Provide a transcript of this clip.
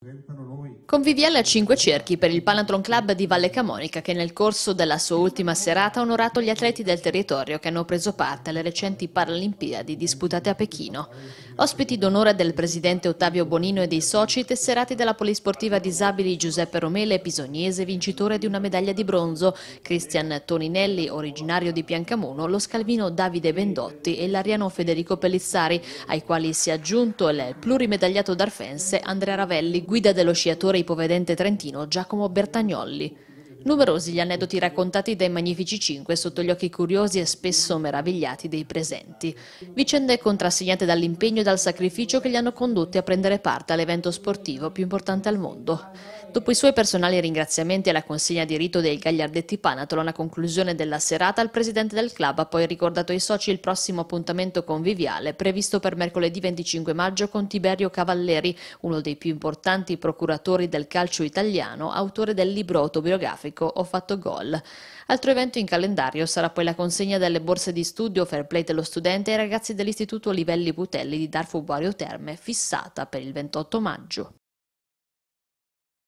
pero no Conviviale a cinque cerchi per il Palantron Club di Valle Camonica che nel corso della sua ultima serata ha onorato gli atleti del territorio che hanno preso parte alle recenti Paralimpiadi disputate a Pechino. Ospiti d'onore del presidente Ottavio Bonino e dei soci tesserati dalla polisportiva disabili Giuseppe Romele, pisognese vincitore di una medaglia di bronzo, Cristian Toninelli, originario di Piancamuno, lo scalvino Davide Bendotti e l'ariano Federico Pellizzari, ai quali si è aggiunto il plurimedagliato d'Arfense Andrea Ravelli, guida dello sciatore senatore ipovedente trentino Giacomo Bertagnolli. Numerosi gli aneddoti raccontati dai Magnifici Cinque sotto gli occhi curiosi e spesso meravigliati dei presenti. Vicende contrassegnate dall'impegno e dal sacrificio che li hanno condotti a prendere parte all'evento sportivo più importante al mondo. Dopo i suoi personali ringraziamenti e la consegna di rito dei Gagliardetti Panatolo alla conclusione della serata, il presidente del club ha poi ricordato ai soci il prossimo appuntamento conviviale previsto per mercoledì 25 maggio con Tiberio Cavalleri, uno dei più importanti procuratori del calcio italiano, autore del libro autobiografico grafico Ho fatto gol. Altro evento in calendario sarà poi la consegna delle borse di studio Fair Play dello studente ai ragazzi dell'Istituto Livelli Putelli di Darfur Bario Terme, fissata per il 28 maggio.